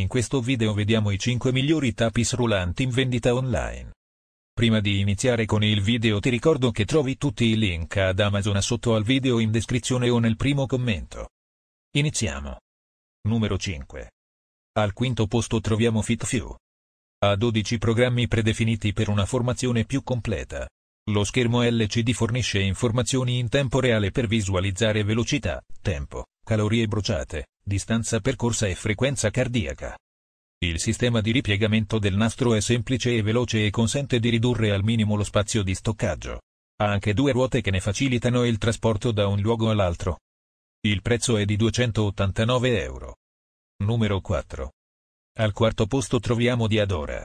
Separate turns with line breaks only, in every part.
In questo video vediamo i 5 migliori tapis rullanti in vendita online. Prima di iniziare con il video ti ricordo che trovi tutti i link ad Amazon sotto al video in descrizione o nel primo commento. Iniziamo. Numero 5. Al quinto posto troviamo FitFew. Ha 12 programmi predefiniti per una formazione più completa. Lo schermo LCD fornisce informazioni in tempo reale per visualizzare velocità, tempo, calorie bruciate, distanza percorsa e frequenza cardiaca. Il sistema di ripiegamento del nastro è semplice e veloce e consente di ridurre al minimo lo spazio di stoccaggio. Ha anche due ruote che ne facilitano il trasporto da un luogo all'altro. Il prezzo è di 289 euro. Numero 4. Al quarto posto troviamo Diadora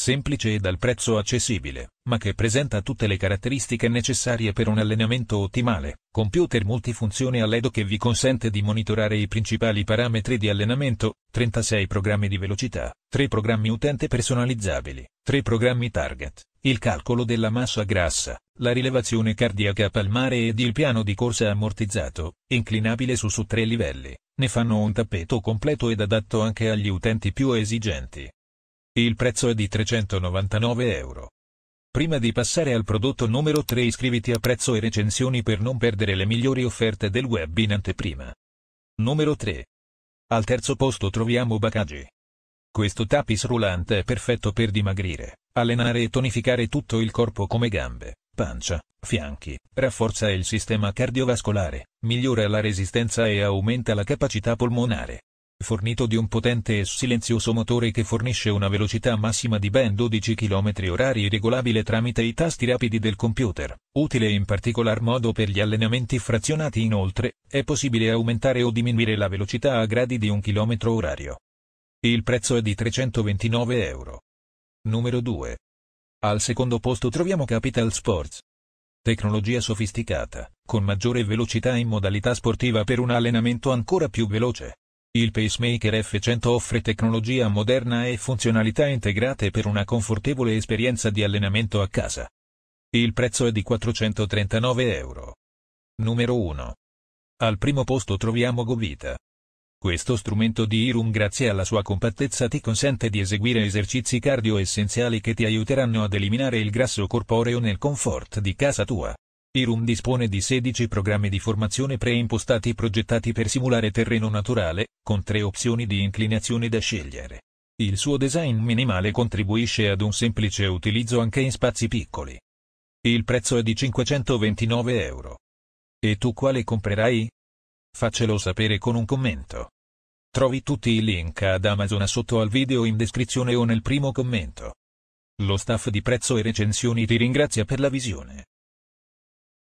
semplice e dal prezzo accessibile, ma che presenta tutte le caratteristiche necessarie per un allenamento ottimale, computer multifunzione a LED che vi consente di monitorare i principali parametri di allenamento, 36 programmi di velocità, 3 programmi utente personalizzabili, 3 programmi target, il calcolo della massa grassa, la rilevazione cardiaca palmare ed il piano di corsa ammortizzato, inclinabile su su tre livelli, ne fanno un tappeto completo ed adatto anche agli utenti più esigenti. Il prezzo è di 399 euro. Prima di passare al prodotto numero 3 iscriviti a prezzo e recensioni per non perdere le migliori offerte del web in anteprima. Numero 3. Al terzo posto troviamo Bakagi. Questo tapis rullante è perfetto per dimagrire, allenare e tonificare tutto il corpo come gambe, pancia, fianchi, rafforza il sistema cardiovascolare, migliora la resistenza e aumenta la capacità polmonare fornito di un potente e silenzioso motore che fornisce una velocità massima di ben 12 km orari regolabile tramite i tasti rapidi del computer. Utile in particolar modo per gli allenamenti frazionati inoltre, è possibile aumentare o diminuire la velocità a gradi di 1 km orario. Il prezzo è di 329 euro. Numero 2. Al secondo posto troviamo Capital Sports. Tecnologia sofisticata, con maggiore velocità in modalità sportiva per un allenamento ancora più veloce. Il pacemaker F100 offre tecnologia moderna e funzionalità integrate per una confortevole esperienza di allenamento a casa. Il prezzo è di 439 euro. Numero 1. Al primo posto troviamo Govita. Questo strumento di Irum grazie alla sua compattezza ti consente di eseguire esercizi cardio essenziali che ti aiuteranno ad eliminare il grasso corporeo nel comfort di casa tua. Irum dispone di 16 programmi di formazione preimpostati progettati per simulare terreno naturale, con tre opzioni di inclinazione da scegliere. Il suo design minimale contribuisce ad un semplice utilizzo anche in spazi piccoli. Il prezzo è di 529 euro. E tu quale comprerai? Faccelo sapere con un commento. Trovi tutti i link ad Amazon sotto al video in descrizione o nel primo commento. Lo staff di prezzo e recensioni ti ringrazia per la visione.